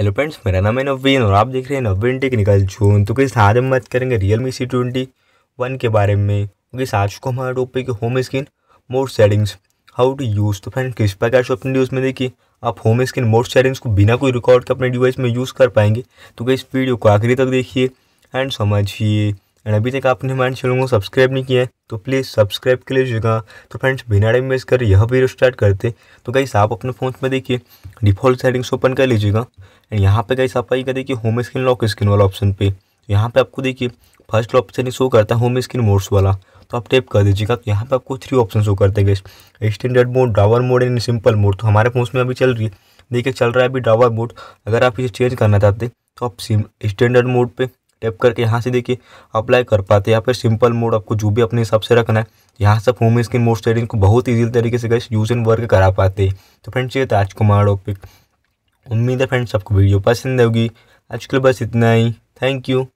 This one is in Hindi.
हेलो फ्रेंड्स मेरा नाम है नवीन और आप देख रहे हैं नवीन टेक्निकल जोन तो किस आज हम बात करेंगे Realme C twenty one के बारे में क्योंकि तो आज को हमारा टॉपिक है home screen mode settings how to use तो फ्रेंड किस प्रकार से अपने डिवाइस में देखिए आप होम स्क्रीन मोड सेटिंग्स को बिना कोई रिकॉर्ड के अपने डिवाइस में यूज़ कर पाएंगे तो क्या इस वीडियो को आखिरी तक देखिए एंड समझिए एंड अभी तक आपने हमारे चैनल को सब्सक्राइब नहीं किया है तो प्लीज़ सब्सक्राइब तो तो कर लीजिएगा तो फ्रेंड्स बिना टाइम वेस्ट कर यह वीडियो स्टार्ट करते तो कहीं आप अपने फ़ोन में देखिए डिफॉल्ट सेटिंग्स ओपन कर लीजिएगा एंड यहाँ पे कहीं आप कर देखिए होम स्क्रीन लॉक स्क्रीन वाला ऑप्शन पे तो यहाँ पे आपको देखिए फर्स्ट ऑप्शन शो करता है होम स्क्रीन मोड्स वाला तो आप टैप कर दीजिएगा यहाँ पे आपको थ्री ऑप्शन शो करते हैं गैस standard mode drawer mode and simple mode तो हमारे फोन में अभी चल रही है देखिए चल रहा है अभी ड्रावर मोड अगर आप इसे चेंज करना चाहते तो आप स्टैंडर्ड मोड पर टैप करके यहाँ से देखिए अप्लाई कर पाते हैं यहाँ पर सिंपल मोड आपको जो भी अपने हिसाब से रखना है यहाँ से होम स्क्रीन मोड सेटिंग को बहुत ईजी तरीके से गए यूज एंड वर्क करा पाते हैं तो फ्रेंड्स ये था आज को हमारा टॉपिक उम्मीद है फ्रेंड्स आपको वीडियो पसंद होगी आज के लिए बस इतना ही थैंक यू